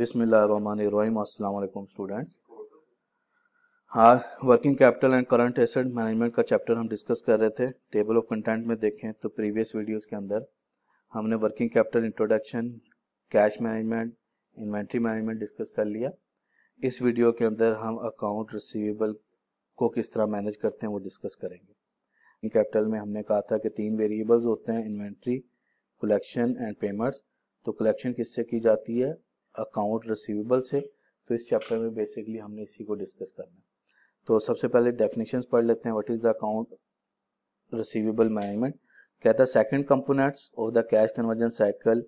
बिसमीम स्टूडेंट्स हाँ working capital and current asset management का चैप्टर हम डिस्कस कर रहे थे टेबल ऑफ कंटेंट में देखें तो प्रीवियस वीडियोस के अंदर हमने working capital introduction cash management inventory management discuss कर लिया इस वीडियो के अंदर हम अकाउंट रिसिवेबल को किस तरह मैनेज करते हैं वो डिस्कस करेंगे कैपिटल में हमने कहा था कि तीन वेरिएबल्स होते हैं इन्वेंट्री कलेक्शन एंड पेमेंट्स तो कलेक्शन किससे की जाती है अकाउंट रिसीवेबल्स है तो इस चैप्टर में बेसिकली हमने इसी को डिस्कस करना है तो सबसे पहले डेफिनेशंस पढ़ लेते हैं what is the account receivable management कहता है second components of the cash conversion cycle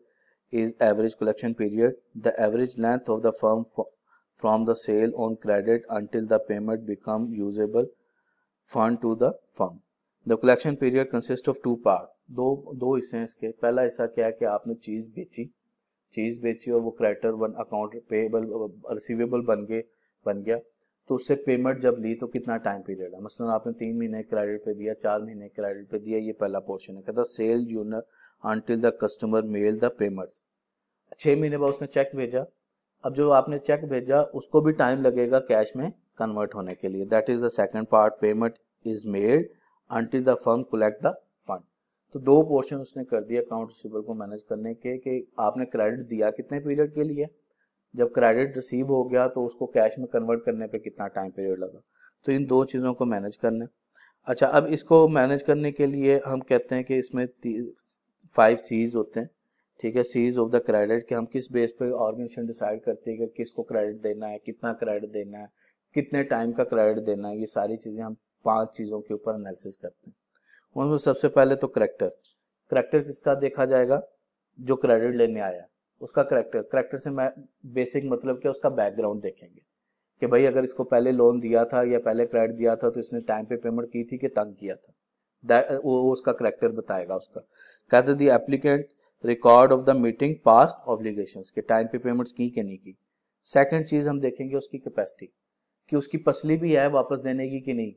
is average collection period the average length of the firm from the sale on credit until the payment become usable fund to the firm the collection period consist of two part दो दो हिस्से हैं इसके पहला हिस्सा क्या है कि आपने चीज़ बेची चीज़ बेची और वो क्रेडिटर बन अकाउंट पेबल रिसीवेबल बन गए बन गया तो उससे पेमेंट जब ली तो कितना टाइम पीरियड है मसलन आपने तीन महीने क्रेडिट पे दिया चार महीने क्रेडिट पे दिया ये पहला पोर्शन है कहता सेल यूनर until the customer mail the payments छः महीने बाद उसने चेक भेजा अब जो आपने चेक भेजा उसको भी टाइम लगेगा कैश में कन्वर्ट होने के लिए that is the second part payment is made until the firm collect the तो दो पोर्शन उसने कर दिया अकाउंट रिसिबल को मैनेज करने के कि आपने क्रेडिट दिया कितने पीरियड के लिए जब क्रेडिट रिसीव हो गया तो उसको कैश में कन्वर्ट करने पे कितना टाइम पीरियड लगा तो इन दो चीज़ों को मैनेज करना अच्छा अब इसको मैनेज करने के लिए हम कहते हैं कि इसमें फाइव सीज होते हैं ठीक है सीज ऑफ द क्रेडिट कि हम किस बेस पे ऑर्गेनाइजेशन डिसाइड करती है कि किसको क्रेडिट देना है कितना क्रेडिट देना है कितने टाइम का क्रेडिट देना है ये सारी चीज़ें हम पांच चीज़ों के ऊपर एनालिसिस करते हैं उनमें सबसे पहले तो करेक्टर करेक्टर किसका देखा जाएगा जो क्रेडिट लेने आया उसका करेक्टर करेक्टर से मैं बेसिक मतलब क्या उसका बैकग्राउंड देखेंगे कि भाई अगर इसको पहले लोन दिया था या पहले क्रेडिट दिया था तो इसने टाइम पे पेमेंट की थी कि तंग किया था वो उसका करेक्टर बताएगा उसका कहते the applicant record of the meeting past obligation के टाइम पे पेमेंट्स की कि नहीं की सेकेंड चीज़ हम देखेंगे उसकी कैपेसिटी कि उसकी पसली भी है वापस देने की कि नहीं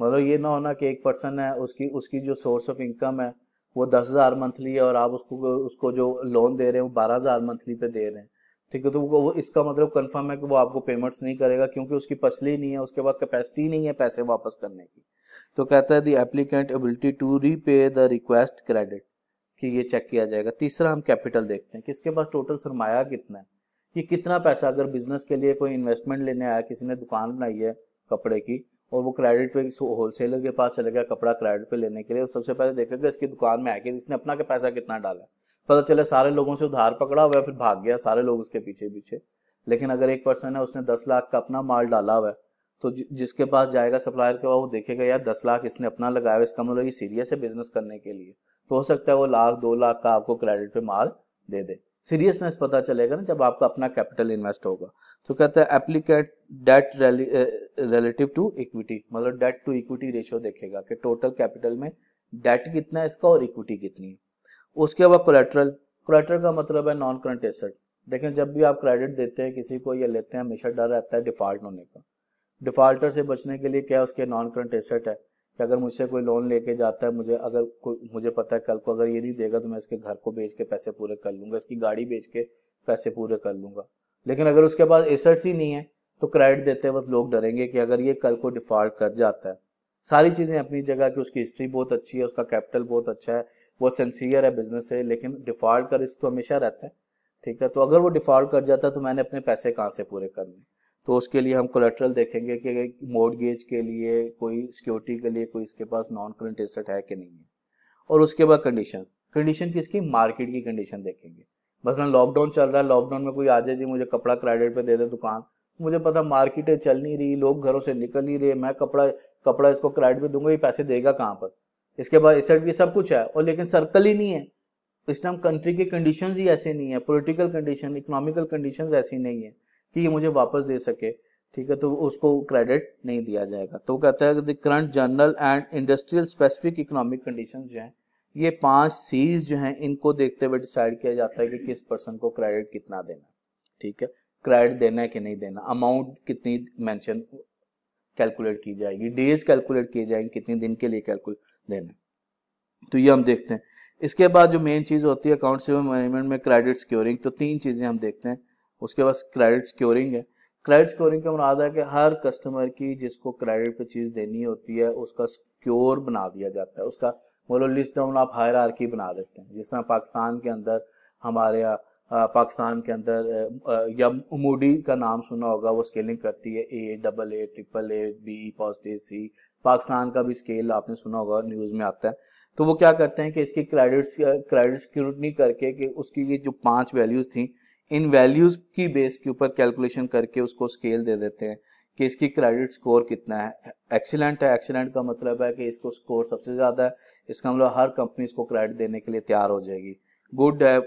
मतलब ये ना होना कि एक पर्सन है उसकी उसकी जो सोर्स ऑफ इनकम है वो दस हज़ार मंथली है और आप उसको उसको जो लोन दे रहे हैं वो बारह हज़ार मंथली पे दे रहे हैं ठीक है तो वो इसका मतलब कंफर्म है कि वो आपको पेमेंट्स नहीं करेगा क्योंकि उसकी पसली नहीं है उसके पास कैपेसिटी नहीं है पैसे वापस करने की तो कहता है the applicant ability to repay the request credit कि ये चेक किया जाएगा तीसरा हम कैपिटल देखते हैं किसके पास टोटल सरमाया कितना है ये कितना पैसा अगर बिजनेस के लिए कोई इन्वेस्टमेंट लेने आया किसी ने दुकान बनाई है कपड़े की और वो क्रेडिट पे होलसेलर के पास चले गया कपड़ा क्रेडिट पे लेने के लिए और सबसे पहले देखा इसकी दुकान में आके इसने अपना के पैसा कितना डाला पता चले सारे लोगों से उधार पकड़ा हुआ फिर भाग गया सारे लोग उसके पीछे पीछे लेकिन अगर एक पर्सन है उसने दस लाख का अपना माल डाला हुआ है तो जिसके पास जाएगा सप्लायर के पास वो देखेगा यार दस लाख इसने अपना लगाया हुआ इसका मतलब ये सीरियस है बिजनेस करने के लिए तो हो सकता है वो लाख दो लाख का आपको क्रेडिट पे माल दे दे सीरियसनेस पता चलेगा ना जब आपका अपना कैपिटल इन्वेस्ट होगा तो कहते हैं applicant debt relative to equity मतलब डेट टू इक्विटी रेशियो देखेगा कि टोटल कैपिटल में डेट कितना है इसका और इक्विटी कितनी है उसके बाद कोलेट्रल कोलेट्रल का मतलब है नॉन करंट एसेट देखें जब भी आप क्रेडिट देते हैं किसी को या लेते हैं हमेशा डर रहता है डिफॉल्ट होने का डिफॉल्टर से बचने के लिए क्या उसके नॉन करंट एसेट है कि अगर मुझसे कोई लोन लेके जाता है मुझे अगर कोई मुझे पता है कल को अगर ये नहीं देगा तो मैं इसके घर को बेच के पैसे पूरे कर लूंगा इसकी गाड़ी बेच के पैसे पूरे कर लूंगा लेकिन अगर उसके पास एसेट्स ही नहीं है तो क्रेडिट देते वक्त लोग डरेंगे कि अगर ये कल को डिफॉल्ट कर जाता है सारी चीज़ें अपनी जगह की उसकी हिस्ट्री बहुत अच्छी है उसका कैपिटल बहुत अच्छा है वो सेंसियर है बिजनेस से लेकिन डिफॉल्ट का रिस्क तो हमेशा रहता है ठीक है तो अगर वो डिफॉल्ट कर जाता है तो मैंने अपने पैसे कहाँ से पूरे करने तो उसके लिए हम कोलेट्रल देखेंगे कि मोडगेज के लिए कोई सिक्योरिटी के लिए कोई इसके पास नॉन करंट एसेट है कि नहीं है और उसके बाद कंडीशन कंडीशन किसकी मार्केट की कंडीशन देखेंगे मसलन लॉकडाउन चल रहा है लॉकडाउन में कोई आ जाए जी मुझे कपड़ा क्रेडिट पे दे दे दुकान मुझे पता मार्केट चल नहीं रही लोग घरों से निकल नहीं रहे मैं कपड़ा कपड़ा इसको क्रेडिट पे दूंगा ये पैसे देगा कहाँ पर इसके बाद एसेट भी सब कुछ है और लेकिन सर्कल ही नहीं है इस टाइम कंट्री की कंडीशंस ही ऐसे नहीं है पॉलिटिकल कंडीशन इकोनॉमिकल कंडीशंस ऐसी नहीं है कि ये मुझे वापस दे सके ठीक है तो उसको क्रेडिट नहीं दिया जाएगा तो कहता है the current general and industrial specific economic condition जो हैं ये पांच सीज जो हैं इनको देखते हुए डिसाइड किया जाता है कि किस पर्सन को क्रेडिट कितना देना ठीक है क्रेडिट देना है कि नहीं देना अमाउंट कितनी मेंशन कैलकुलेट की जाएगी डेज कैलकुलेट किए जाएंगे कितने दिन के लिए कैलकुलेट देना तो ये हम देखते हैं इसके बाद जो मेन चीज होती है अकाउंट मैनेजमेंट में क्रेडिट सिक्योरिंग तो तीन चीजें हम देखते हैं उसके पास क्रेडिट स्क्योरिंग है क्रेडिट स्क्योरिंग का मुनादा है कि हर कस्टमर की जिसको क्रेडिट पे चीज देनी होती है उसका स्क्योर बना दिया जाता है उसका बोलो लिस्ट डाउन आप हायर आर्की बना देते हैं जिस तरह पाकिस्तान के अंदर हमारे यहाँ पाकिस्तान के अंदर या मूडी का नाम सुना होगा वो स्केलिंग करती है A double A triple A B positive C Pakistan का भी स्केल आपने सुना होगा न्यूज़ में आता है तो वो क्या करते हैं कि इसकी क्रेडिट्स क्रेडिट स्क्रूटनी करके कि उसकी ये जो पांच वैल्यूज़ थी इन वैल्यूज की बेस के ऊपर कैलकुलेशन करके उसको स्केल दे देते हैं कि इसकी क्रेडिट स्कोर कितना है एक्सीलेंट है एक्सीलेंट का मतलब है कि इसको स्कोर सबसे ज़्यादा है इसका मतलब हर कंपनी इसको क्रेडिट देने के लिए तैयार हो जाएगी गुड है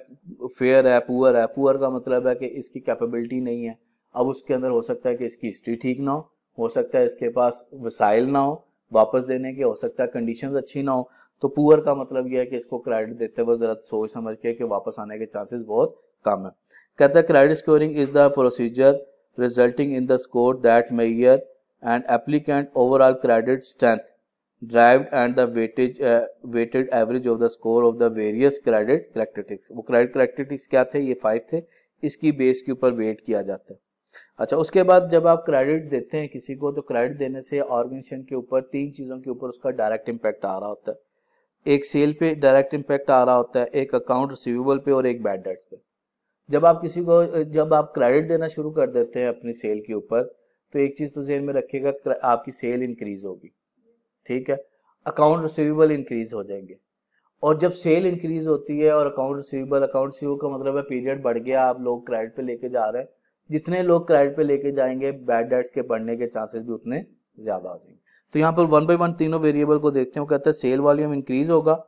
फेयर है पुअर है पुअर का मतलब है कि इसकी कैपेबिलिटी नहीं है अब उसके अंदर हो सकता है कि इसकी हिस्ट्री ठीक ना हो हो सकता है इसके पास वसाइल ना हो वापस देने के हो सकता है कंडीशन अच्छी ना हो तो पुअर का मतलब यह है कि इसको क्रेडिट देते हुए जरा सोच समझ के कि वापस आने के चांसेस बहुत कम है कहते हैं credit scoring is the procedure resulting in the score that measure an applicant overall credit strength drive and weightage weighted average of the score of the various credit characteristics वो क्रेडिट करेक्टिटिक्स क्या थे ये five थे इसकी base के ऊपर wait किया जाता है अच्छा उसके बाद जब आप क्रेडिट देते हैं किसी को तो क्रेडिट देने से ऑर्गेनाइजेशन के ऊपर तीन चीजों के ऊपर उसका डायरेक्ट इम्पैक्ट आ रहा होता है एक सेल पे डायरेक्ट इम्पैक्ट आ रहा होता है एक अकाउंट रिसिवेबल पे और एक बैड डेट्स पे जब आप किसी को जब आप क्रेडिट देना शुरू कर देते हैं अपनी सेल के ऊपर तो एक चीज तो जेन में रखिएगा आपकी सेल इंक्रीज होगी ठीक है अकाउंट रिसिवेबल इंक्रीज हो जाएंगे और जब सेल इंक्रीज होती है और अकाउंट रिसिवेबल अकाउंट रिसीव का मतलब है पीरियड बढ़ गया आप लोग क्रेडिट पे लेके जा रहे हैं जितने लोग क्रेडिट पे लेके जाएंगे बैड डेट्स के बढ़ने के चांसेस भी उतने ज्यादा हो जाएंगे तो यहाँ पर वन बाई वन तीनों वेरिएबल को देखते हैं कहते हैं सेल वॉल्यूम इंक्रीज होगा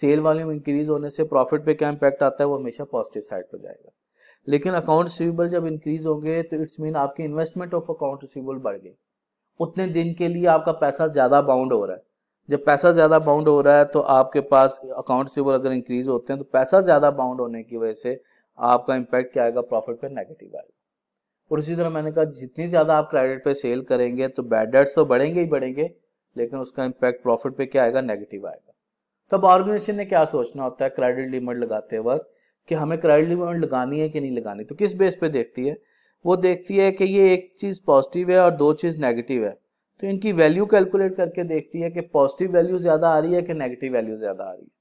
सेल वॉल्यूम इंक्रीज होने से प्रॉफिट पे क्या इंपैक्ट आता है वो हमेशा पॉजिटिव साइड पर जाएगा लेकिन अकाउंट रिसीवेबल जब इंक्रीज हो गए तो इट्स मीन आपके इन्वेस्टमेंट ऑफ अकाउंट रिसीवेबल बढ़ गए उतने दिन के लिए आपका पैसा ज़्यादा बाउंड हो रहा है जब पैसा ज़्यादा बाउंड हो रहा है तो आपके पास अकाउंट रिसीवेबल अगर इंक्रीज होते हैं तो पैसा ज़्यादा बाउंड होने की वजह से आपका इम्पैक्ट क्या आएगा प्रॉफिट पर नेगेटिव आएगा और इसी तरह मैंने कहा जितनी ज़्यादा आप क्रेडिट पे सेल करेंगे तो बैड डेट्स तो बढ़ेंगे ही बढ़ेंगे लेकिन उसका इम्पैक्ट प्रॉफिट पे क्या आएगा नेगेटिव आएगा तब तो ऑर्गेनाइजेशन ने क्या सोचना होता है क्रेडिट लिमिट लगाते वक्त कि हमें क्राइड लिमिट लगानी है कि नहीं लगानी तो किस बेस पे देखती है वो देखती है कि ये एक चीज़ पॉजिटिव है और दो चीज़ नेगेटिव है तो इनकी वैल्यू कैलकुलेट करके देखती है कि पॉजिटिव वैल्यू ज़्यादा आ रही है कि नेगेटिव वैल्यू ज़्यादा आ रही है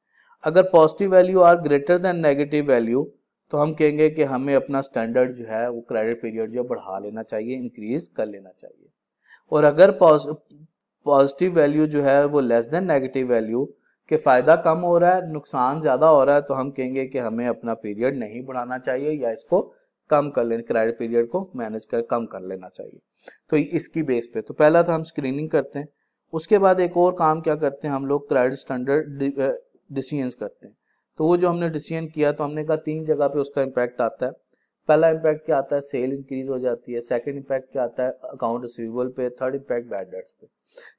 अगर positive value are greater than negative value तो हम कहेंगे कि हमें अपना स्टैंडर्ड जो है वो क्रेडिट पीरियड जो बढ़ा लेना चाहिए इंक्रीज कर लेना चाहिए और अगर पॉजिटिव वैल्यू जो है वो लेस देन नेगेटिव वैल्यू कि फ़ायदा कम हो रहा है नुकसान ज़्यादा हो रहा है तो हम कहेंगे कि हमें अपना पीरियड नहीं बढ़ाना चाहिए या इसको कम कर लेना क्रेडिट पीरियड को मैनेज कर कम कर लेना चाहिए तो इसकी बेस पे तो पहला था हम स्क्रीनिंग करते हैं उसके बाद एक और काम क्या करते हैं हम लोग क्रेडिट स्टैंडर्ड डिसीजन करते हैं तो वो जो हमने डिसीजन किया तो हमने कहा तीन जगह पे उसका इम्पैक्ट आता है पहला इम्पैक्ट क्या आता है सेल इंक्रीज हो जाती है सेकंड इम्पैक्ट क्या आता है अकाउंट रिसीवेबल पे थर्ड इम्पैक्ट बैड डेट्स पे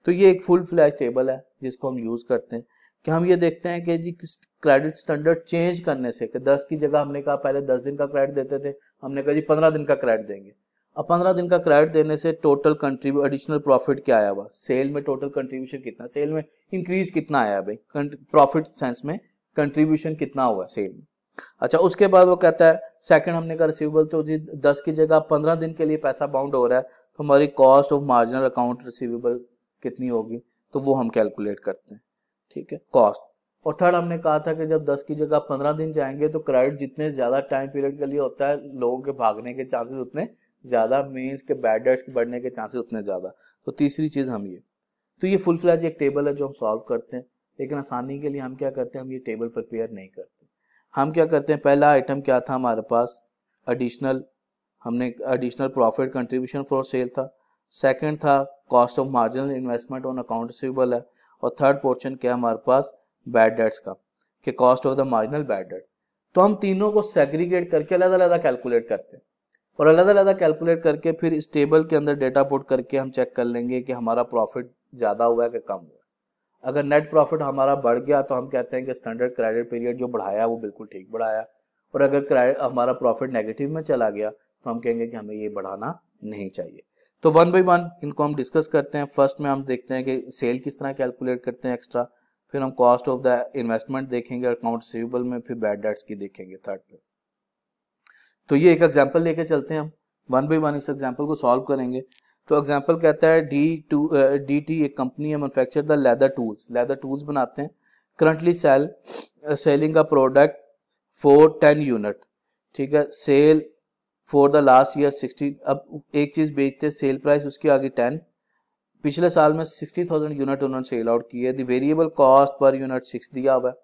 तो ये एक फुल फ्लैश टेबल है जिसको हम यूज करते हैं कि हम ये देखते हैं कि जी किस क्रेडिट स्टैंडर्ड चेंज करने से कि 10 की जगह हमने कहा पहले 10 दिन का क्रेडिट देते थे हमने कहा जी 15 दिन का क्रेडिट देंगे अब 15 दिन का क्रेडिट देने से टोटल कंट्रीब्यू एडिशनल प्रॉफिट क्या आया हुआ सेल में टोटल कंट्रीब्यूशन कितना सेल में इंक्रीज कितना आया भाई प्रॉफिट सेंस में कंट्रीब्यूशन कितना हुआ सेल में अच्छा उसके बाद वो कहता है सेकंड हमने कहा रिसीवेबल तो जी दस की जगह पंद्रह दिन के लिए पैसा बाउंड हो रहा है तो हमारी cost of marginal account receivable कितनी होगी तो वो हम कैलकुलेट करते हैं ठीक है कॉस्ट और थर्ड हमने कहा था कि जब 10 की जगह आप 15 दिन जाएंगे तो क्राउड जितने ज्यादा टाइम पीरियड के लिए होता है लोगों के भागने के चांसेस उतने ज्यादा मीन्स के बैडर्स के बढ़ने के चांसेस उतने ज्यादा तो तीसरी चीज हम ये तो ये फुल फ्लैज एक टेबल है जो हम सॉल्व करते हैं लेकिन आसानी के लिए हम क्या करते हैं हम ये टेबल प्रिपेयर नहीं करते हम क्या करते हैं पहला आइटम क्या था हमारे पास एडिशनल हमने additional profit contribution for sale था सेकंड था cost of marginal investment on account receivable है और थर्ड पोर्शन क्या हमारे पास बैड डेट्स का कि cost of the marginal bad debts तो हम तीनों को सेग्रीगेट करके अलग अलग कैलकुलेट करते हैं और अलग अलग कैलकुलेट करके फिर इस टेबल के अंदर डेटा पुट करके हम चेक कर लेंगे कि हमारा प्रॉफिट ज़्यादा हुआ है कि कम हुआ अगर नेट प्रॉफिट हमारा बढ़ गया तो हम कहते हैं कि स्टैंडर्ड क्रेडिट पीरियड जो बढ़ाया वो बिल्कुल ठीक बढ़ाया और अगर हमारा प्रॉफिट नेगेटिव में चला गया तो हम कहेंगे कि हमें ये बढ़ाना नहीं चाहिए तो वन बाई वन इनको हम डिस्कस करते हैं फर्स्ट में हम देखते हैं कि सेल किस तरह कैलकुलेट करते हैं एक्स्ट्रा फिर हम कॉस्ट ऑफ द इन्वेस्टमेंट देखेंगे अकाउंट रिसीवेबल में फिर बैड डेट्स की देखेंगे थर्ड पे तो ये एक एग्जाम्पल लेके चलते हैं हम वन बाई वन इस एग्जाम्पल को सॉल्व करेंगे तो एग्जाम्पल कहता है डी टू डी टी एक कंपनी है manufacture the leather tools leather tools बनाते हैं करंटली सेल सेलिंग का प्रोडक्ट फोर टेन यूनिट ठीक है sale for the last year sixty अब एक चीज़ बेचते सेल प्राइस उसकी आगे टेन पिछले साल में सिक्सटी थाउजेंड यूनिट उन्होंने सेल आउट की है variable cost per unit six दिया हुआ है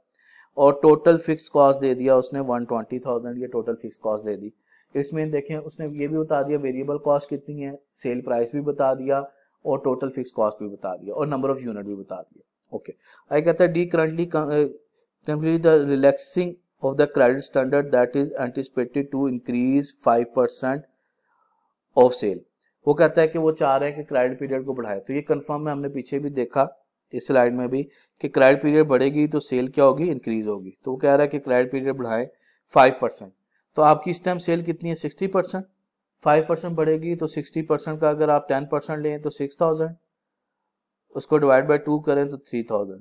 और टोटल फिक्स कॉस्ट दे दिया उसने वन ट्वेंटी थाउजेंड ये टोटल फिक्स कॉस्ट दे दी इट्स मीन देखें उसने ये भी बता दिया वेरिएबल कॉस्ट कितनी है सेल प्राइस भी बता दिया और टोटल फिक्स कॉस्ट भी बता दिया और नंबर ऑफ यूनिट भी बता दिया ओके आई कहता है D currently complete the relaxing of the credit standard that is anticipated to increase 5% of sale वो कहता है कि वो चाह रहे हैं कि क्रेडिट पीरियड को बढ़ाए तो ये कंफर्म है हमने पीछे भी देखा इस स्लाइड में भी कि क्रेडिट पीरियड बढ़ेगी तो सेल क्या होगी इंक्रीज होगी तो वो कह रहा है कि क्रेडिट पीरियड बढ़ाए 5% तो आपकी इस टाइम सेल कितनी है 60% 5% बढ़ेगी तो 60% का अगर आप 10% लें तो 6000 उसको डिवाइड बाय टू करें तो 3000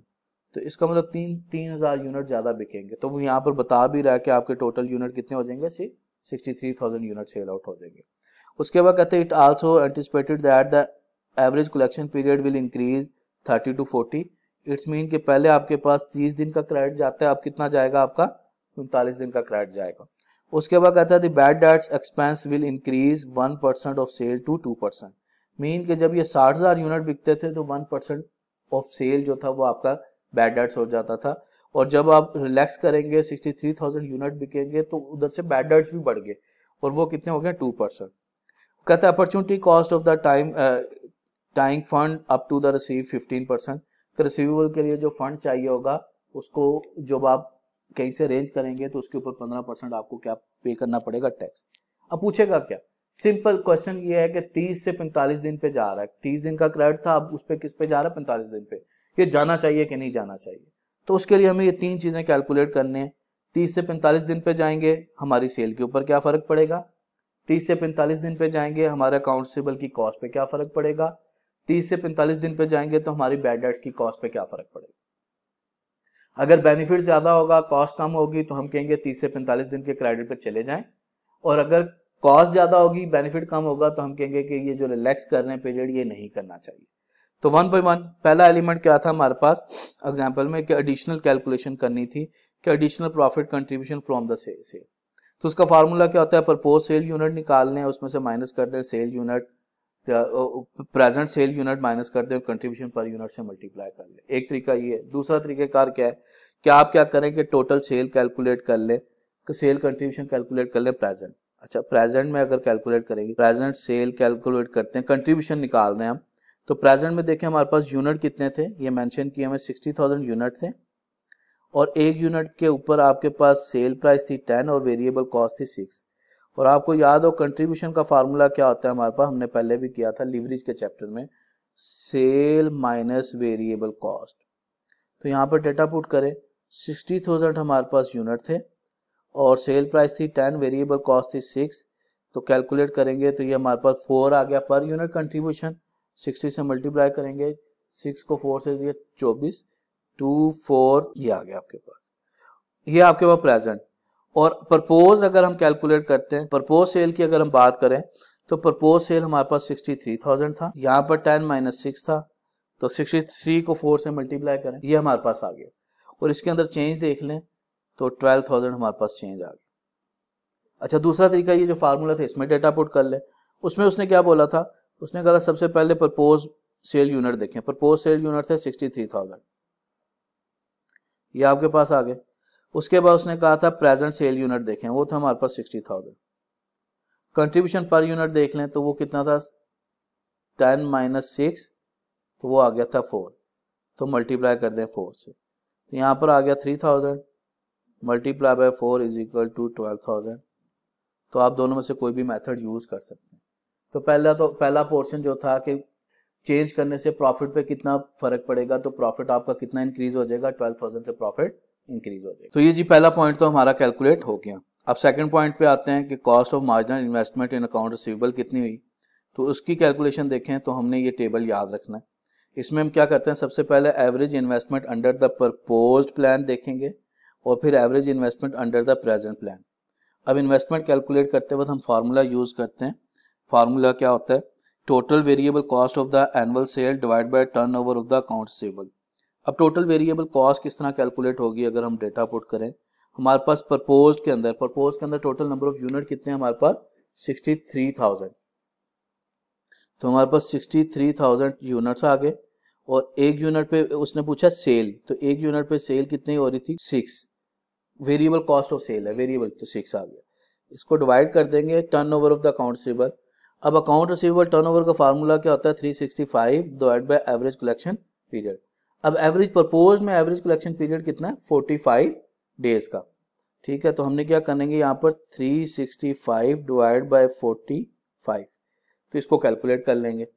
तो इसका मतलब तीन तीन हजार यूनिट ज्यादा बिकेंगे तो वो यहाँ पर बता भी रहा है कि आपके टोटल यूनिट कितने हो जाएंगे C sixty three thousand unit sale out हो जाएंगे उसके बाद कहते हैं it also anticipated that the average collection period will increase thirty to forty it's mean कि पहले आपके पास तीस दिन का क्रेडिट जाता है आप कितना जाएगा आपका उनतालीस दिन का क्रेडिट जाएगा उसके बाद कहता है bad debts expense will increase one percent of sale to two percent mean के जब ये साठ हजार यूनिट बिकते थे तो वन परसेंट ऑफ सेल जो था वो आपका बैड डेट्स हो जाता था और जब आप रिलैक्स करेंगे 63,000 यूनिट बिकेंगे तो उधर से बैड डेट्स भी बढ़ गए और वो कितने हो गए टू परसेंट कहते opportunity cost of the time time fund up to the receive 15 percent तो रिसीवेबल के लिए जो फंड चाहिए होगा उसको जब आप कहीं से अरेंज करेंगे तो उसके ऊपर पंद्रह परसेंट आपको क्या पे करना पड़ेगा टैक्स अब पूछेगा क्या सिंपल क्वेश्चन ये है कि 30 से 45 दिन पे जा रहा है 30 दिन का क्रेडिट था अब उस पर किस पे जा रहा है 45 दिन पे ये जाना चाहिए कि नहीं जाना चाहिए तो उसके लिए हमें ये तीन चीज़ें कैलकुलेट करनी है तीस से पैंतालीस दिन पे जाएंगे हमारी सेल के ऊपर क्या फ़र्क पड़ेगा तीस से पैंतालीस दिन पे जाएंगे हमारे अकाउंटेबल की कॉस्ट पे क्या फ़र्क पड़ेगा तीस से पैंतालीस दिन पे जाएंगे तो हमारी बैड डेट्स की कॉस्ट पे क्या फ़र्क पड़ेगा अगर बेनिफिट ज़्यादा होगा कॉस्ट कम होगी तो हम कहेंगे तीस से पैंतालीस दिन के क्रेडिट पे चले जाए और अगर कॉस्ट ज़्यादा होगी बेनिफिट कम होगा तो हम कहेंगे कि ये जो रिलैक्स कर रहे हैं पीरियड ये नहीं करना चाहिए तो वन बाई वन पहला एलिमेंट क्या था हमारे पास एग्जाम्पल में एडिशनल कैलकुलेशन करनी थी कि additional profit contribution from the sale तो उसका फार्मूला क्या होता है प्रपोज सेल यूनिट निकालने लें उसमें से माइनस कर दें sale unit present sale unit minus कर दें कंट्रीब्यूशन पर यूनिट से मल्टीप्लाई कर लें एक तरीका ये है दूसरा कार क्या है कि आप क्या करें कि टोटल सेल कैलकुलेट कर लें सेल कंट्रीब्यूशन कैलकुलेट कर लें प्रेजेंट अच्छा प्रेजेंट में अगर कैलकुलेट करेंगे प्रेजेंट सेल कैलकुलेट करते हैं कंट्रीब्यूशन निकाल रहे हैं हम तो प्रेजेंट में देखें हमारे पास यूनिट कितने थे ये मेंशन किए हमें सिक्सटी थाउजेंड यूनिट थे और एक यूनिट के ऊपर आपके पास सेल प्राइस थी टेन और वेरिएबल कॉस्ट थी सिक्स और आपको याद हो कंट्रीब्यूशन का फार्मूला क्या होता है हमारे पास हमने पहले भी किया था लिवरेज के चैप्टर में सेल माइनस वेरिएबल कॉस्ट तो यहाँ पर डेटा पुट करें सिक्सटी थाउजेंड हमारे पास यूनिट थे और सेल प्राइस थी टेन वेरिएबल कॉस्ट थी सिक्स तो कैलकुलेट करेंगे तो ये हमारे पास फोर आ गया पर यूनिट कंट्रीब्यूशन सिक्सटी से मल्टीप्लाई करेंगे सिक्स को फोर से दिया चौबीस टू फोर ये आ गया आपके पास ये आपके पास प्रेजेंट और प्रपोज अगर हम कैलकुलेट करते हैं प्रपोज सेल की अगर हम बात करें तो प्रपोज सेल हमारे पास सिक्सटी थ्री थाउजेंड था यहाँ पर टेन माइनस सिक्स था तो सिक्सटी थ्री को फोर से मल्टीप्लाई करें ये हमारे पास आ गया और इसके अंदर चेंज देख लें तो ट्वेल्व थाउजेंड हमारे पास चेंज आ गया अच्छा दूसरा तरीका ये जो फार्मूला था इसमें डेटा पुट कर लें उसमें उसने क्या बोला था उसने कहा था सबसे पहले प्रपोज सेल यूनिट देखें प्रपोज सेल यूनिट थे सिक्सटी थ्री थाउजेंड ये आपके पास आ गए उसके बाद उसने कहा था प्रेजेंट सेल यूनिट देखें वो था हमारे पास sixty thousand contribution per unit देख लें तो वो कितना था टेन माइनस सिक्स तो वो आ गया था फोर तो मल्टीप्लाई कर दें फोर से तो यहाँ पर आ गया three thousand multiply by four is equal to twelve thousand तो आप दोनों में से कोई भी मेथड यूज कर सकते हैं तो पहला तो पहला पोर्शन जो था कि चेंज करने से प्रॉफिट पे कितना फर्क पड़ेगा तो प्रॉफिट आपका कितना इंक्रीज हो जाएगा ट्वेल्व थाउजेंड से प्रॉफिट इंक्रीज हो जाएगा तो ये जी पहला पॉइंट तो हमारा कैलकुलेट हो गया अब सेकंड पॉइंट पे आते हैं कि cost of marginal investment in account receivable कितनी हुई तो उसकी कैलकुलेशन देखें तो हमने ये टेबल याद रखना है इसमें हम क्या करते हैं सबसे पहले average investment under the propose plan देखेंगे और फिर average investment under the present plan अब इन्वेस्टमेंट कैलकुलेट करते वक्त हम फार्मूला यूज करते हैं फार्मूला क्या होता है total variable cost of the annual sale divide by over of the account sable अब टोटल वेरिएबल कॉस्ट किस तरह कैलकुलेट होगी अगर हम डेटा पुट करें हमारे पास प्रपोज के अंदर प्रपोज के अंदर टोटल नंबर ऑफ यूनिट कितने हैं हमारे पास सिक्सटी थ्री थाउजेंड तो हमारे पास सिक्सटी थ्री थाउजेंड यूनिट्स आ गए और एक यूनिट पे उसने पूछा सेल तो एक यूनिट पे सेल कितनी हो रही थी six variable cost of sale है वेरिएबल तो सिक्स आ गया इसको डिवाइड कर देंगे turn over of the account sable अब अकाउंट रिसीवेबल टर्नओवर का फार्मूला क्या होता है 365 sixty five divide by average collection period अब एवरेज प्रपोज में एवरेज कलेक्शन पीरियड कितना है 45 डेज का ठीक है तो हमने क्या करेंगे यहाँ पर 365 sixty five divide by forty तो इसको कैलकुलेट कर लेंगे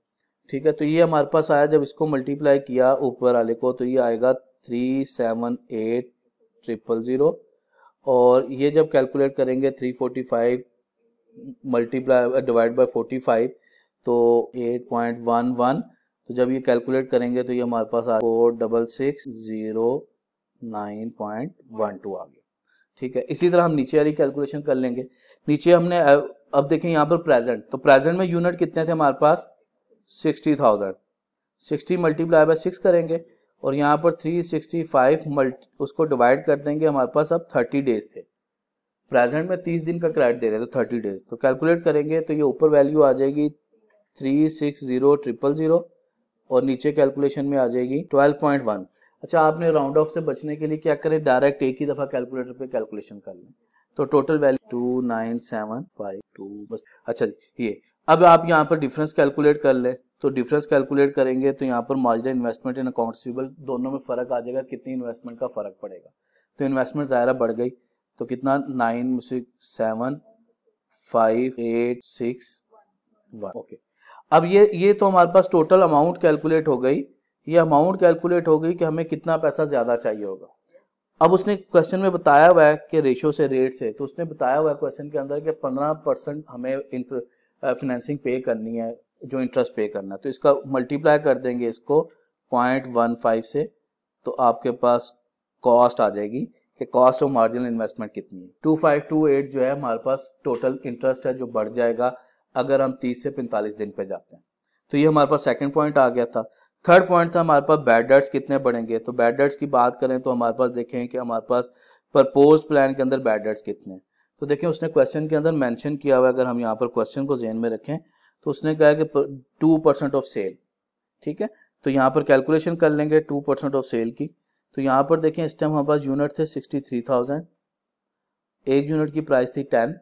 ठीक है तो ये हमारे पास आया जब इसको मल्टीप्लाई किया ऊपर वाले को तो ये आएगा three seven eight triple zero और ये जब कैलकुलेट करेंगे three forty five multiply divide by 45 तो 8.11 तो जब ये कैलकुलेट करेंगे तो ये हमारे पास आ four double six zero nine point one two आ गया ठीक है इसी तरह हम नीचे वाली कैलकुलेशन कर लेंगे नीचे हमने अब देखें यहाँ पर प्रेजेंट तो प्रेजेंट में यूनिट कितने थे हमारे पास sixty thousand sixty multiply by six करेंगे और यहाँ पर थ्री सिक्सटी फाइव मल्टी उसको डिवाइड कर देंगे हमारे पास अब थर्टी डेज थे प्रेजेंट में तीस दिन का क्रेडिट दे रहे हैं तो थर्टी डेज तो कैलकुलेट करेंगे तो ये ऊपर वैल्यू आ जाएगी three six zero triple zero और नीचे कैलकुलेशन में आ जाएगी ट्वेल्व पॉइंट वन अच्छा आपने राउंड ऑफ से बचने के लिए क्या करें डायरेक्ट एक ही दफा कैलकुलेटर पे कैलकुलेशन कर लें तो total value two nine seven five two बस अच्छा जी ये अब आप यहाँ पर डिफरेंस कैलकुलेट कर लें तो डिफरेंस कैलकुलेट करेंगे तो यहाँ पर मार्जिनल इन्वेस्टमेंट एंड अकाउंट दोनों में फर्क आ जाएगा कितनी इन्वेस्टमेंट का फर्क पड़ेगा तो इन्वेस्टमेंट ज्यादा बढ़ गई तो कितना nine six seven five eight six one okay अब ये ये तो हमारे पास टोटल अमाउंट कैलकुलेट हो गई ये अमाउंट कैलकुलेट हो गई कि हमें कितना पैसा ज़्यादा चाहिए होगा अब उसने क्वेश्चन में बताया हुआ है कि रेशो से रेट से तो उसने बताया हुआ है क्वेश्चन के अंदर कि पंद्रह परसेंट हमें फाइनेंसिंग पे करनी है जो इंटरेस्ट पे करना है तो इसका मल्टीप्लाई कर देंगे इसको पॉइंट वन फाइव से तो आपके पास कॉस्ट आ जाएगी कि कॉस्ट ऑफ मार्जिनल इन्वेस्टमेंट कितनी है 2528 जो है हमारे पास टोटल इंटरेस्ट है जो बढ़ जाएगा अगर हम 30 से 45 दिन पे जाते हैं तो ये हमारे पास सेकंड पॉइंट आ गया था थर्ड पॉइंट था हमारे पास बैड डेट्स कितने बढ़ेंगे तो बैड डेट्स की बात करें तो हमारे पास देखें कि हमारे पास प्रपोज प्लान के अंदर बैड डेट्स कितने हैं तो देखें उसने क्वेश्चन के अंदर मेंशन किया हुआ अगर हम यहाँ पर क्वेश्चन को जेन में रखें तो उसने कहा कि टू परसेंट ऑफ सेल ठीक है तो यहाँ पर कैलकुलेशन कर लेंगे टू परसेंट ऑफ सेल की तो यहाँ पर देखें इस टाइम हमारे पास यूनिट थे सिक्सटी थ्री थाउजेंड एक यूनिट की प्राइस थी टेन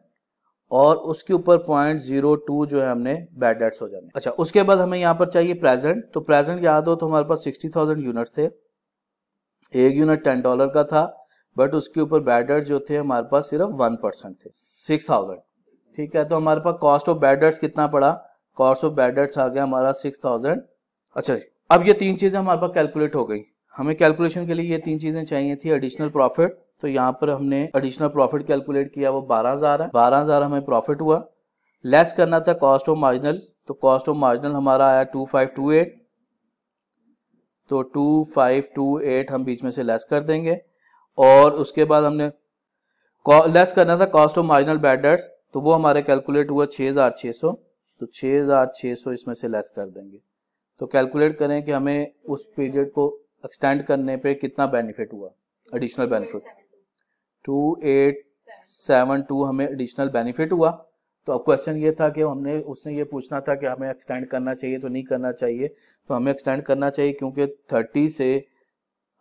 और उसके ऊपर पॉइंट जीरो टू जो है हमने बैड डेट्स हो जाने अच्छा उसके बाद हमें यहाँ पर चाहिए प्रेजेंट तो प्रेजेंट याद हो तो हमारे पास सिक्सटी थाउजेंड यूनिट थे एक यूनिट टेन डॉलर का था बट उसके ऊपर बैड डेट्स जो थे हमारे पास सिर्फ वन परसेंट थे सिक्स थाउजेंड ठीक है तो हमारे पास कॉस्ट ऑफ बैड डेट्स कितना पड़ा कॉस्ट ऑफ बैड डेट्स आ गया हमारा सिक्स थाउजेंड अच्छा अब ये तीन चीजें हमारे पास कैलकुलेट हो गई हमें कैलकुलेशन के लिए ये तीन चीजें चाहिए थी एडिशनल प्रॉफिट तो यहाँ पर हमने एडिशनल प्रॉफिट कैलकुलेट किया वो बारह हजार है बारह हजार हमें प्रॉफिट हुआ लेस करना था कॉस्ट ऑफ मार्जिनल तो कॉस्ट ऑफ मार्जिनल हमारा आया टू फाइव टू एट तो टू फाइव टू एट हम बीच में से लेस कर देंगे और उसके बाद हमने लेस करना था कॉस्ट ऑफ मार्जिनल बैडर्स तो वो हमारे कैलकुलेट हुआ छः हज़ार छः सौ तो छः हज़ार छः सौ इसमें से लेस कर देंगे तो कैलकुलेट करें कि हमें उस पीरियड को एक्सटेंड करने पे कितना बेनिफिट हुआ additional benefit two eight seven two हमें एडिशनल बेनिफिट हुआ तो अब क्वेश्चन ये था कि हमने उसने ये पूछना था कि हमें एक्सटेंड करना चाहिए तो नहीं करना चाहिए तो हमें एक्सटेंड करना चाहिए क्योंकि थर्टी से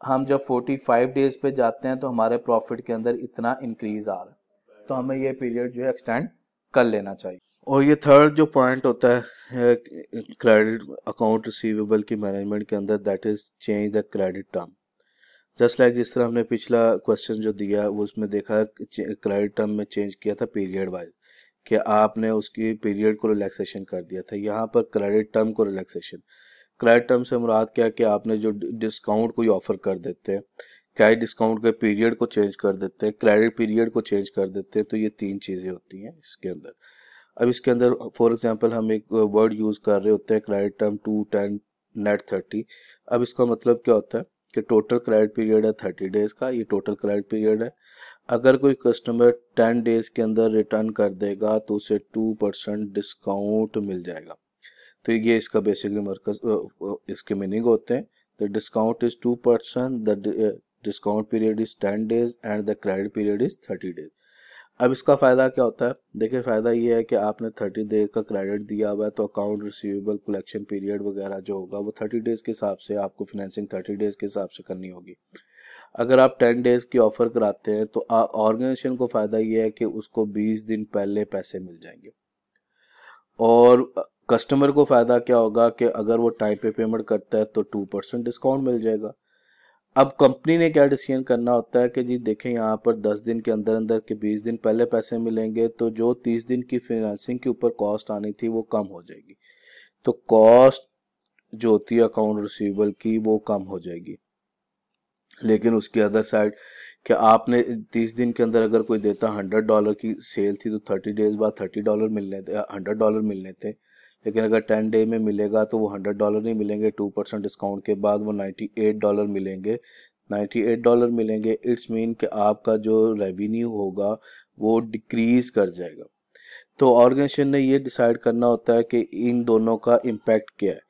हम जब फोर्टी फाइव डेज पे जाते हैं तो हमारे प्रॉफिट के अंदर इतना इंक्रीज आ रहा है तो हमें ये पीरियड जो है एक्सटेंड कर लेना चाहिए और ये थर्ड जो पॉइंट होता है क्रेडिट अकाउंट रिसीवेबल की मैनेजमेंट के अंदर that is change the credit term just like जिस तरह हमने पिछला क्वेश्चन जो दिया वो उसमें देखा क्रेडिट टर्म में चेंज किया था पीरियड वाइज कि आपने उसकी पीरियड को रिलैक्सेशन कर दिया था यहाँ पर क्रेडिट टर्म को रिलैक्सेशन क्रेडिट टर्म से मुराद क्या कि आपने जो डिस्काउंट कोई ऑफर कर देते हैं कैश डिस्काउंट के पीरियड को चेंज कर देते हैं क्रेडिट पीरियड को चेंज कर देते हैं तो ये तीन चीज़ें होती हैं इसके अंदर अब इसके अंदर फॉर एग्जाम्पल हम एक वर्ड uh, यूज़ कर रहे होते हैं credit term two ten net thirty अब इसका मतलब क्या होता है कि टोटल क्रेडिट पीरियड है थर्टी डेज़ का ये टोटल क्रेडिट पीरियड है अगर कोई कस्टमर टेन डेज़ के अंदर रिटर्न कर देगा तो उसे टू परसेंट डिस्काउंट मिल जाएगा तो ये इसका बेसिकली मरकज uh, uh, इसके मीनिंग होते हैं the discount is two percent the discount period is ten days and the credit period is thirty days अब इसका फ़ायदा क्या होता है देखिए फ़ायदा ये है कि आपने थर्टी डेज का क्रेडिट दिया हुआ है तो अकाउंट रिसीवेबल कलेक्शन पीरियड वगैरह जो होगा वो थर्टी डेज़ के हिसाब से आपको फिनेंसिंग थर्टी डेज़ के हिसाब से करनी होगी अगर आप टेन डेज़ की ऑफ़र कराते हैं तो ऑर्गेनाइजेशन को फ़ायदा ये है कि उसको बीस दिन पहले पैसे मिल जाएंगे और कस्टमर को फ़ायदा क्या होगा कि अगर वो टाइम पे पेमेंट करता है तो टू परसेंट डिस्काउंट मिल जाएगा अब कंपनी ने क्या डिसीजन करना होता है कि जी देखें यहाँ पर दस दिन के अंदर अंदर के बीस दिन पहले पैसे मिलेंगे तो जो तीस दिन की फिनेंसिंग के ऊपर कॉस्ट आनी थी वो कम हो जाएगी तो कॉस्ट जो होती है अकाउंट रिसीवेबल की वो कम हो जाएगी लेकिन उसकी अदर साइड कि आपने तीस दिन के अंदर अगर कोई देता हंड्रेड डॉलर की सेल थी तो थर्टी डेज बाद थर्टी डॉलर मिलने थे हंड्रेड डॉलर मिलने थे लेकिन अगर टेन डे में मिलेगा तो वो हंड्रेड डॉलर नहीं मिलेंगे टू परसेंट डिस्काउंट के बाद वो नाइन्टी एट डॉलर मिलेंगे नाइन्टी एट डॉलर मिलेंगे इट्स मीन कि आपका जो रेवेन्यू होगा वो डिक्रीज कर जाएगा तो ऑर्गेनाइजेशन ने ये डिसाइड करना होता है कि इन दोनों का इम्पैक्ट क्या है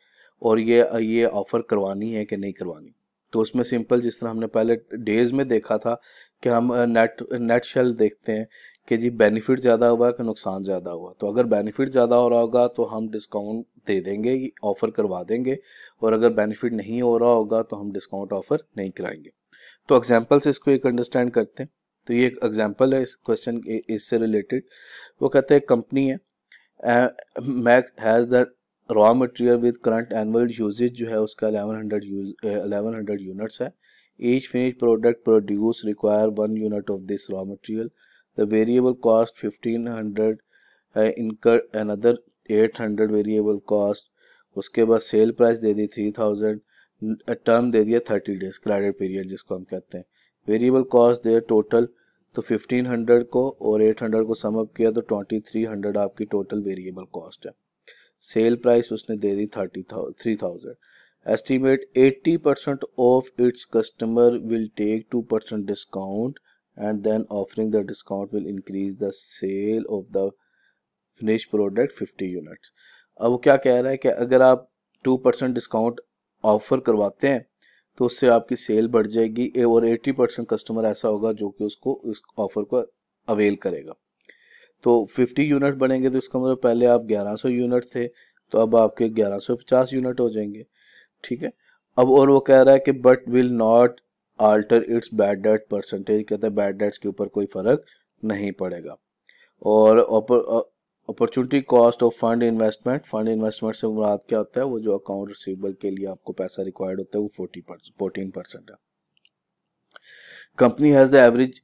और ये ये ऑफ़र करवानी है कि नहीं करवानी तो उसमें सिंपल जिस तरह हमने पहले डेज में देखा था कि हम नेट नेट शेल देखते हैं कि जी बेनिफिट ज़्यादा हुआ कि नुकसान ज़्यादा हुआ तो अगर बेनिफिट ज़्यादा हो रहा होगा तो हम डिस्काउंट दे देंगे ऑफ़र करवा देंगे और अगर बेनिफिट नहीं हो रहा होगा तो हम डिस्काउंट ऑफ़र नहीं कराएंगे तो एग्जाम्पल से इसको एक अंडरस्टैंड करते हैं तो ये एक एग्जाम्पल है इस क्वेश्चन इससे रिलेटेड वो कहते हैं कंपनी है Max has the raw material with current annual usages जो है उसका 1100 यूज हंड्रेड यूनिट्स है each finish product produce require one unit of this raw material The variable cost 1500 है इनकर अनदर 800 वेरिएबल कॉस्ट उसके बाद सेल प्राइस दे दी 3000 टर्म दे दिया 30 डेज क्रेडिट पीरियड जिसको हम कहते हैं वेरिएबल कॉस्ट दे टोटल तो 1500 को और 800 को सम अप किया तो 2300 आपकी टोटल वेरिएबल कॉस्ट है सेल प्राइस उसने दे दी thirty three thousand estimate 80% of its customer will take 2% discount and then offering the discount will increase the sale of the finished product 50 unit अब वो क्या कह रहा है कि अगर आप 2% परसेंट डिस्काउंट ऑफर करवाते हैं तो उससे आपकी सेल बढ़ जाएगी और 80 परसेंट कस्टमर ऐसा होगा जो कि उसको इस ऑफर को अवेल करेगा तो 50 यूनिट बढ़ेंगे तो इसका मतलब पहले आप 1100 यूनिट थे तो अब आपके 1150 यूनिट हो जाएंगे ठीक है अब और वो कह रहा है कि but will not alter its bad debt percentage कहते हैं बैड डेट्स के ऊपर कोई फर्क नहीं पड़ेगा और opportunity cost of fund investment fund investment से मुराद क्या होता है वो जो अकाउंट रिसीवेबल के लिए आपको पैसा रिक्वायर्ड होता है वो फोर्टी फोर्टीन परसेंट है company has the average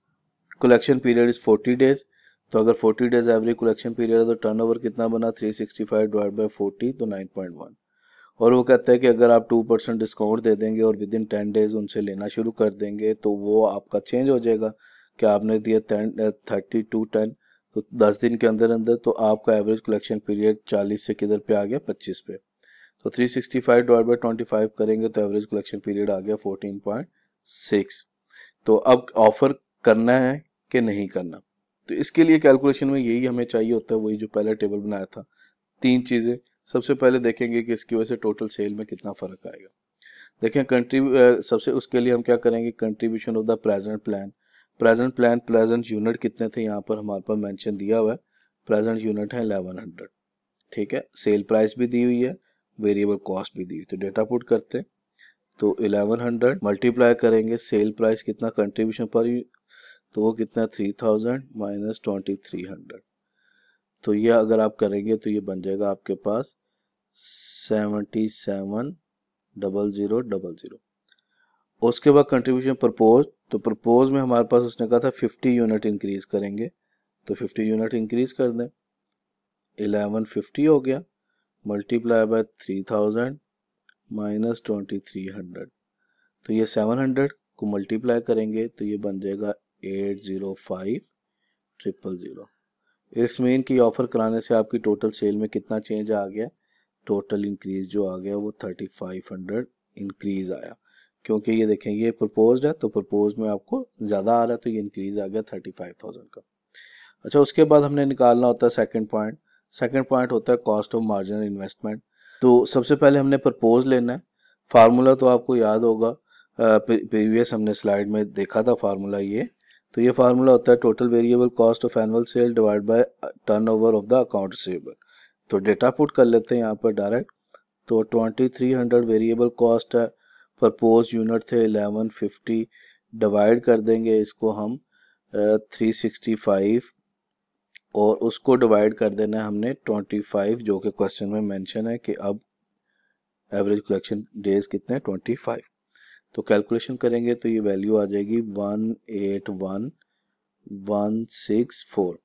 collection period is forty days तो अगर forty days average collection period है तो टर्नओवर कितना बना three sixty five divide by forty तो नाइन पॉइंट वन और वो कहते हैं कि अगर आप टू परसेंट डिस्काउंट दे देंगे और विद इन टेन डेज उनसे लेना शुरू कर देंगे तो वो आपका चेंज हो जाएगा कि आपने दिया टेन थर्टी टू टेन तो दस दिन के अंदर अंदर तो आपका एवरेज कलेक्शन पीरियड चालीस से किधर पे आ गया पच्चीस पे तो three sixty five dot by twenty five करेंगे तो एवरेज कलेक्शन पीरियड आ गया फोर्टीन पॉइंट सिक्स तो अब ऑफर करना है कि नहीं करना तो इसके लिए कैलकुलेशन में यही हमें चाहिए होता है वही जो पहले टेबल बनाया था तीन चीज़ें सबसे पहले देखेंगे कि इसकी वजह से टोटल सेल में कितना फ़र्क आएगा देखें कंट्री सबसे उसके लिए हम क्या करेंगे contribution of the present plan present plan present unit कितने थे यहाँ पर हमारे पास मेंशन दिया हुआ है प्रेजेंट यूनिट है 1100 ठीक है सेल प्राइस भी दी हुई है वेरिएबल कॉस्ट भी दी हुई तो डेटा पुट करते हैं तो 1100 मल्टीप्लाई करेंगे सेल प्राइस कितना कंट्रीब्यूशन पर तो वो कितना 3000 माइनस हंड्रेड तो यह अगर आप करेंगे तो ये बन जाएगा आपके पास seventy seven double zero double zero उसके बाद कंट्रीब्यूशन प्रपोज तो प्रपोज में हमारे पास उसने कहा था फिफ्टी यूनिट इंक्रीज करेंगे तो फिफ्टी यूनिट इंक्रीज कर दें एलेवन फिफ्टी हो गया multiply by three thousand minus twenty three hundred तो ये सेवन हंड्रेड को मल्टीप्लाई करेंगे तो ये बन जाएगा eight zero five triple zero it's main की ऑफ़र कराने से आपकी टोटल सेल में कितना चेंज आ गया टोटल इंक्रीज जो आ गया वो थर्टी फाइव हंड्रेड इंक्रीज आया क्योंकि ये देखें ये प्रपोज है तो प्रपोज में आपको ज़्यादा आ रहा है तो ये इंक्रीज आ गया थर्टी फाइव थाउजेंड का अच्छा उसके बाद हमने निकालना होता है सेकेंड पॉइंट सेकेंड पॉइंट होता है कॉस्ट ऑफ मार्जिनल इन्वेस्टमेंट तो सबसे पहले हमने प्रपोज लेना है फार्मूला तो आपको याद होगा प्रीवियस हमने स्लाइड में देखा था फार्मूला ये तो ये फार्मूला होता है total variable cost of annual sale divide by turnover of the account receivable तो डेटा पुट कर लेते हैं यहाँ पर डायरेक्ट तो twenty three hundred variable cost है प्रपोज यूनिट थे एलेवन फिफ्टी डिवाइड कर देंगे इसको हम थ्री सिक्सटी फाइव और उसको डिवाइड कर देना है हमने ट्वेंटी फाइव जो कि क्वेश्चन में मेंशन है कि अब एवरेज कलेक्शन डेज कितने ट्वेंटी फाइव तो कैलकुलेशन करेंगे तो ये वैल्यू आ जाएगी one eight one one six four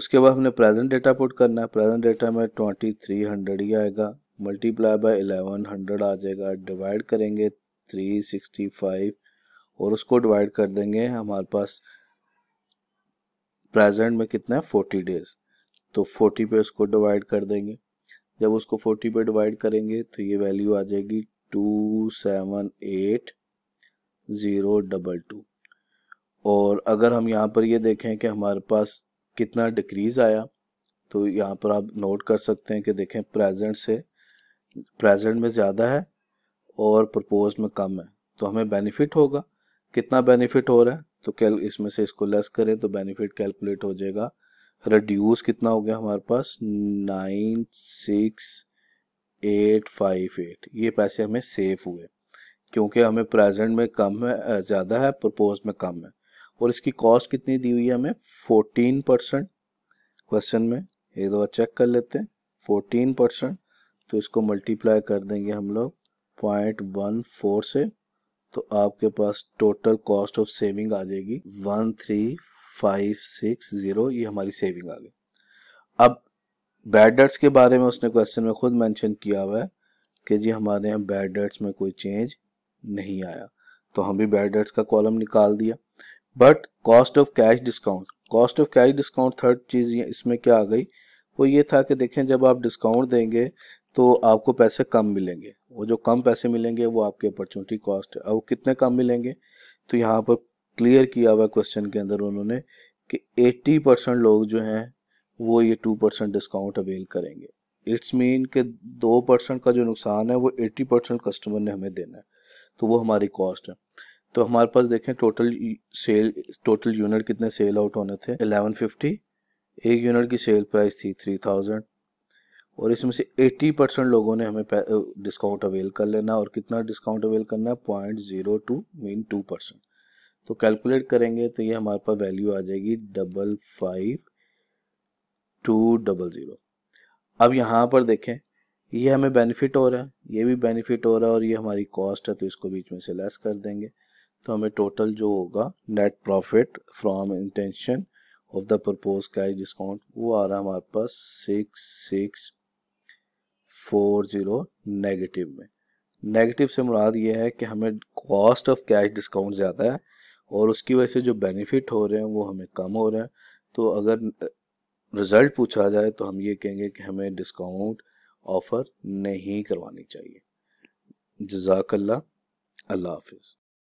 उसके बाद हमने प्रेजेंट डेटा पुट करना है प्रेजेंट डेटा में ट्वेंटी थ्री हंड्रेड ही आएगा मल्टीप्लाई बाय एलेवन हंड्रेड आ जाएगा डिवाइड करेंगे थ्री सिक्सटी फाइव और उसको डिवाइड कर देंगे हमारे पास प्रेजेंट में कितना है फोर्टी डेज तो फोर्टी पे उसको डिवाइड कर देंगे जब उसको फोर्टी पे डिवाइड करेंगे तो ये वैल्यू आ जाएगी two seven eight zero double two और अगर हम यहाँ पर ये देखें कि हमारे पास कितना डिक्रीज़ आया तो यहाँ पर आप नोट कर सकते हैं कि देखें प्रेजेंट से प्रेजेंट में ज़्यादा है और प्रपोज में कम है तो हमें बेनिफिट होगा कितना बेनिफिट हो रहा है तो कैल इसमें से इसको लेस करें तो बेनिफिट कैलकुलेट हो जाएगा रिड्यूस कितना हो गया हमारे पास nine six eight five eight ये पैसे हमें सेफ हुए क्योंकि हमें प्रेजेंट में कम है ज़्यादा है प्रपोज में कम है और इसकी कॉस्ट कितनी दी हुई है हमें फोर्टीन परसेंट क्वेश्चन में एक दो चेक कर लेते हैं फोर्टीन परसेंट तो इसको मल्टीप्लाई कर देंगे हम लोग पॉइंट वन फोर से तो आपके पास टोटल कॉस्ट ऑफ सेविंग आ जाएगी one three five six zero ये हमारी सेविंग आ गई अब बैडर्ट्स के बारे में उसने क्वेश्चन में खुद मेंशन किया हुआ है कि जी हमारे यहाँ बैडर्ट्स में कोई चेंज नहीं आया तो हम भी बैडर्ट्स का कॉलम निकाल दिया but cost of cash discount cost of cash discount third चीज़ इसमें क्या आ गई वो ये था कि देखें जब आप डिस्काउंट देंगे तो आपको पैसे कम मिलेंगे वो जो कम पैसे मिलेंगे वो आपकी अपॉर्चुनिटी कॉस्ट है अब कितने कम मिलेंगे तो यहाँ पर क्लियर किया हुआ क्वेश्चन के अंदर उन्होंने कि 80 परसेंट लोग जो हैं वो ये टू परसेंट डिस्काउंट अवेल करेंगे इट्स मीन के दो परसेंट का जो नुकसान है वो एट्टी परसेंट कस्टमर ने हमें देना है तो वो हमारी कॉस्ट है तो हमारे पास देखें टोटल सेल टोटल यूनिट कितने सेल आउट होने थे एलेवन फिफ्टी एक यूनिट की सेल प्राइस थी थ्री थाउजेंड और इसमें से एट्टी परसेंट लोगों ने हमें डिस्काउंट अवेल कर लेना और कितना डिस्काउंट अवेल करना है point zero two mean two percent तो कैलकुलेट करेंगे तो ये हमारे पास वैल्यू आ जाएगी double five two double zero अब यहाँ पर देखें ये हमें बेनिफिट हो रहा है ये भी बेनिफिट हो रहा है और ये हमारी कॉस्ट है तो इसको बीच में से लेस कर देंगे तो हमें टोटल जो होगा net profit from intention of the propose cash discount वो आ रहा है हमारे पास six six four zero negative में नेगेटिव से मुराद ये है कि हमें कॉस्ट ऑफ कैश डिस्काउंट ज़्यादा है और उसकी वजह से जो बेनिफिट हो रहे हैं वो हमें कम हो रहे हैं तो अगर रिजल्ट पूछा जाए तो हम ये कहेंगे कि हमें डिस्काउंट ऑफर नहीं करवानी चाहिए जजाकल्ला अल्लाह हाफिज़